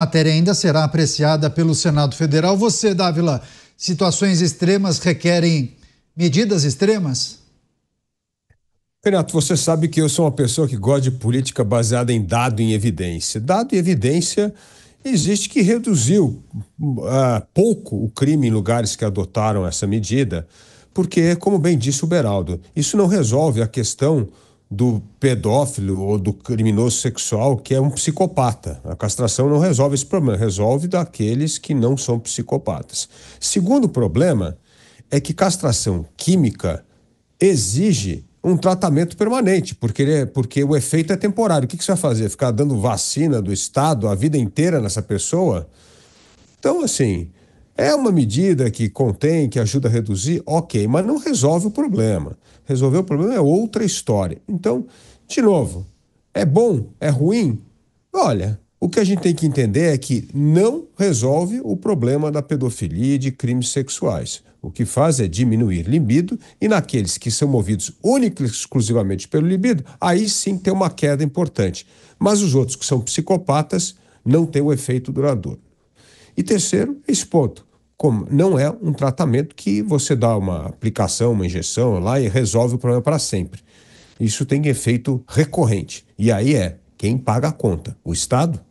A matéria ainda será apreciada pelo Senado Federal. Você, Dávila, situações extremas requerem medidas extremas? Renato, você sabe que eu sou uma pessoa que gosta de política baseada em dado e em evidência. Dado e evidência existe que reduziu uh, pouco o crime em lugares que adotaram essa medida, porque, como bem disse o Beraldo, isso não resolve a questão do pedófilo ou do criminoso sexual que é um psicopata. A castração não resolve esse problema, resolve daqueles que não são psicopatas. Segundo problema é que castração química exige um tratamento permanente, porque, é, porque o efeito é temporário. O que, que você vai fazer? Ficar dando vacina do Estado a vida inteira nessa pessoa? Então, assim, é uma medida que contém, que ajuda a reduzir, ok, mas não resolve o problema. Resolver o problema é outra história. Então, de novo, é bom? É ruim? Olha, o que a gente tem que entender é que não resolve o problema da pedofilia e de crimes sexuais. O que faz é diminuir libido e naqueles que são movidos única e exclusivamente pelo libido, aí sim tem uma queda importante. Mas os outros que são psicopatas não tem o efeito duradouro. E terceiro, esse ponto. Como não é um tratamento que você dá uma aplicação, uma injeção lá e resolve o problema para sempre. Isso tem efeito recorrente. E aí é quem paga a conta? O Estado?